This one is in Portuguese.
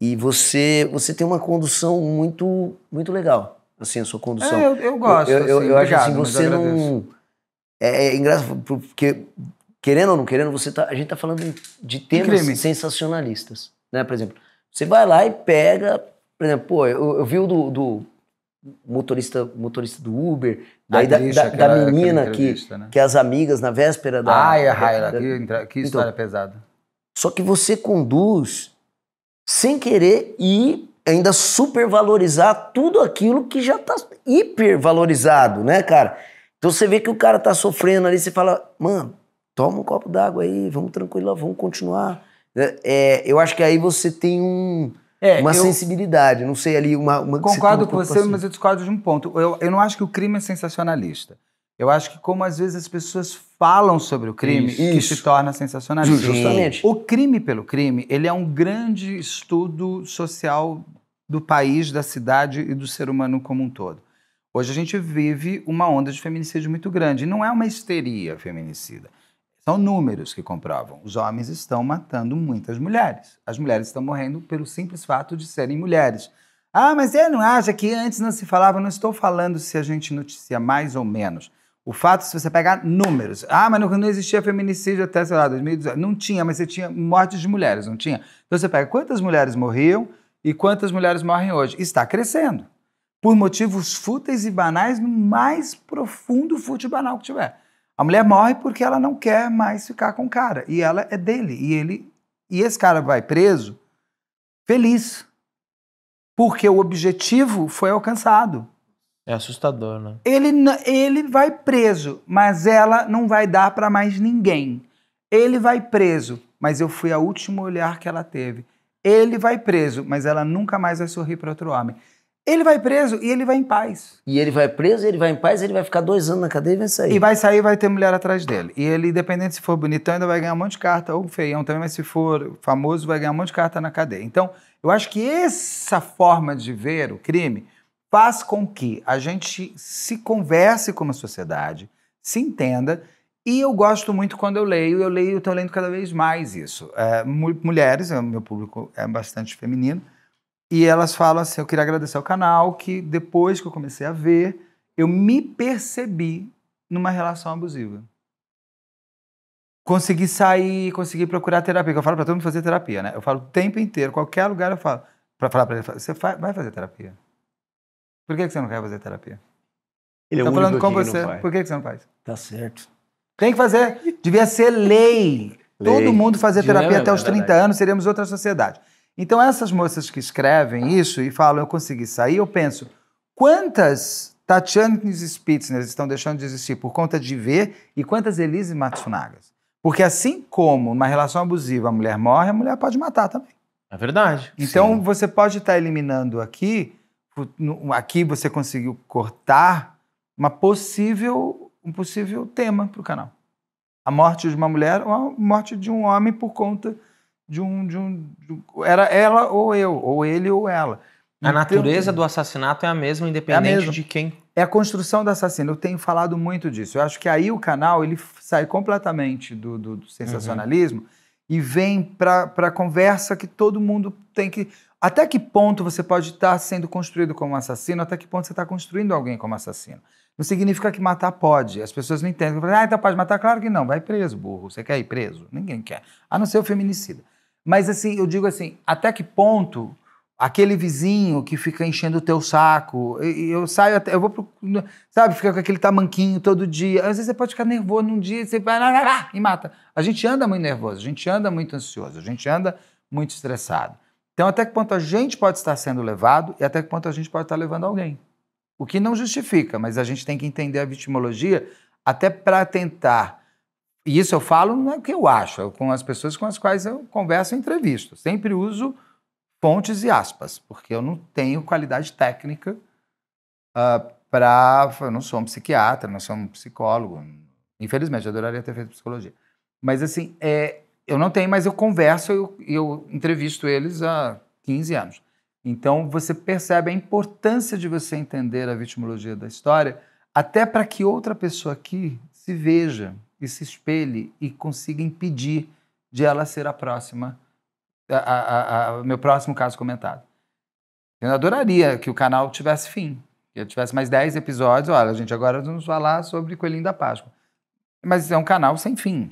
E você, você tem uma condução muito, muito legal. Assim, a sua condução. É, eu, eu gosto. Eu, eu, assim, eu obrigado, acho assim, você não. É, é engraçado, porque, querendo ou não querendo, você tá, a gente tá falando de temas sensacionalistas. Né? Por exemplo, você vai lá e pega. Por exemplo, pô, eu, eu vi o do, do motorista, motorista do Uber, ah, daí da, da, da, menina que, né? que as amigas na véspera da. Ah a é, Raila, que, que então, história então, pesada. Só que você conduz sem querer e ainda supervalorizar tudo aquilo que já tá hipervalorizado, né, cara? Então você vê que o cara tá sofrendo ali, você fala, mano, toma um copo d'água aí, vamos tranquilo, vamos continuar. Né? É, eu acho que aí você tem um, é, uma eu, sensibilidade, não sei ali, uma. uma concordo com você, assim. mas eu discordo de um ponto. Eu, eu não acho que o crime é sensacionalista. Eu acho que como às vezes as pessoas falam sobre o crime, isso, que isso. se torna sensacionalista. Justamente. O crime pelo crime, ele é um grande estudo social do país, da cidade e do ser humano como um todo. Hoje a gente vive uma onda de feminicídio muito grande. Não é uma histeria feminicida. São números que comprovam. Os homens estão matando muitas mulheres. As mulheres estão morrendo pelo simples fato de serem mulheres. Ah, mas você não acha que antes não se falava? Não estou falando se a gente noticia mais ou menos. O fato, se você pegar números, ah, mas não, não existia feminicídio até, sei lá, 2018. Não tinha, mas você tinha mortes de mulheres, não tinha? Então você pega quantas mulheres morriam e quantas mulheres morrem hoje. Está crescendo. Por motivos fúteis e banais, no mais profundo fútil banal que tiver. A mulher morre porque ela não quer mais ficar com o cara. E ela é dele. E ele. E esse cara vai preso feliz. Porque o objetivo foi alcançado. É assustador, né? Ele, ele vai preso, mas ela não vai dar para mais ninguém. Ele vai preso, mas eu fui a último olhar que ela teve. Ele vai preso, mas ela nunca mais vai sorrir para outro homem. Ele vai preso e ele vai em paz. E ele vai preso, ele vai em paz, ele vai ficar dois anos na cadeia e vai sair. E vai sair vai ter mulher atrás dele. E ele, independente se for bonitão, ainda vai ganhar um monte de carta, ou feião também, mas se for famoso, vai ganhar um monte de carta na cadeia. Então, eu acho que essa forma de ver o crime faz com que a gente se converse como sociedade, se entenda. E eu gosto muito quando eu leio, eu leio, estou lendo cada vez mais isso. É, mulheres, é, meu público é bastante feminino, e elas falam assim: eu queria agradecer ao canal, que depois que eu comecei a ver, eu me percebi numa relação abusiva. Consegui sair, consegui procurar terapia. Eu falo para todo mundo fazer terapia, né? Eu falo o tempo inteiro, qualquer lugar eu falo. Para falar para ele, você vai fazer terapia. Por que, você não quer fazer terapia? Ele é Tô é falando com você. Por que, você não faz? Tá certo. Tem que fazer. Devia ser lei. lei. Todo mundo fazer terapia é até os 30 verdade. anos, seríamos outra sociedade. Então, essas moças que escrevem isso e falam, eu consegui sair, eu penso, quantas Tatianes Spitzner estão deixando de existir por conta de ver e quantas Elise Matsunagas? Porque assim como numa relação abusiva a mulher morre, a mulher pode matar também. É verdade. Então, sim. você pode estar tá eliminando aqui Tipo, aqui você conseguiu cortar uma possível, um possível tema para o canal. A morte de uma mulher ou a morte de um homem por conta de um, de um, de era ela ou eu, ou ele ou ela. A então, natureza do assassinato é a mesma, independente é a mesma. de quem. É a construção do assassino. Eu tenho falado muito disso. Eu acho que aí o canal ele sai completamente do, do, do uhum. sensacionalismo uhum. e vem para a conversa que todo mundo tem que. Até que ponto você pode estar sendo construído como assassino? Até que ponto você está construindo alguém como assassino? Não significa que matar pode. As pessoas não entendem. Ah, então pode matar? Claro que não. Vai preso, burro. Você quer ir preso? Ninguém quer. A não ser o feminicida. Mas assim, eu digo assim, até que ponto aquele vizinho que fica enchendo o teu saco, eu saio até, eu vou pro, sabe, fica com aquele tamanquinho todo dia. Às vezes você pode ficar nervoso num dia, você vai lá, lá, lá, e mata. A gente anda muito nervoso, a gente anda muito ansioso, a gente anda muito estressado. Então, até que ponto a gente pode estar sendo levado e até que ponto a gente pode estar levando alguém. O que não justifica, mas a gente tem que entender a vitimologia até para tentar. E isso eu falo não é o que eu acho, é com as pessoas com as quais eu converso e entrevisto. Sempre uso pontes e aspas, porque eu não tenho qualidade técnica uh, ah, para. Eu não sou um psiquiatra, não sou um psicólogo. Infelizmente, eu adoraria ter feito psicologia. Mas, assim, é, eu não tenho, mas eu converso, eu, eu entrevisto eles há 15 anos. Então você percebe a importância de você entender a vitimologia da história, até para que outra pessoa aqui se veja e se espelhe e consiga impedir de ela ser a próxima, o meu próximo caso comentado. Eu adoraria que o canal tivesse fim, que eu tivesse mais 10 episódios. Olha, gente, agora vamos falar sobre Coelhinho da Páscoa. Mas é um canal sem fim.